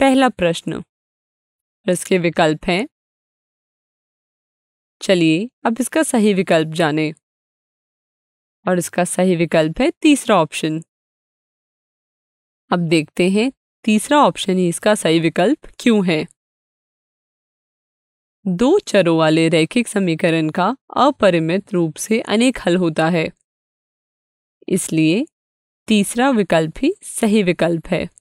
पहला प्रश्न इसके विकल्प हैं चलिए अब इसका सही विकल्प जाने और इसका सही विकल्प है तीसरा ऑप्शन अब देखते हैं तीसरा ऑप्शन ही इसका सही विकल्प क्यों है दो चरों वाले रैखिक समीकरण का अपरिमित रूप से अनेक हल होता है इसलिए तीसरा विकल्प ही सही विकल्प है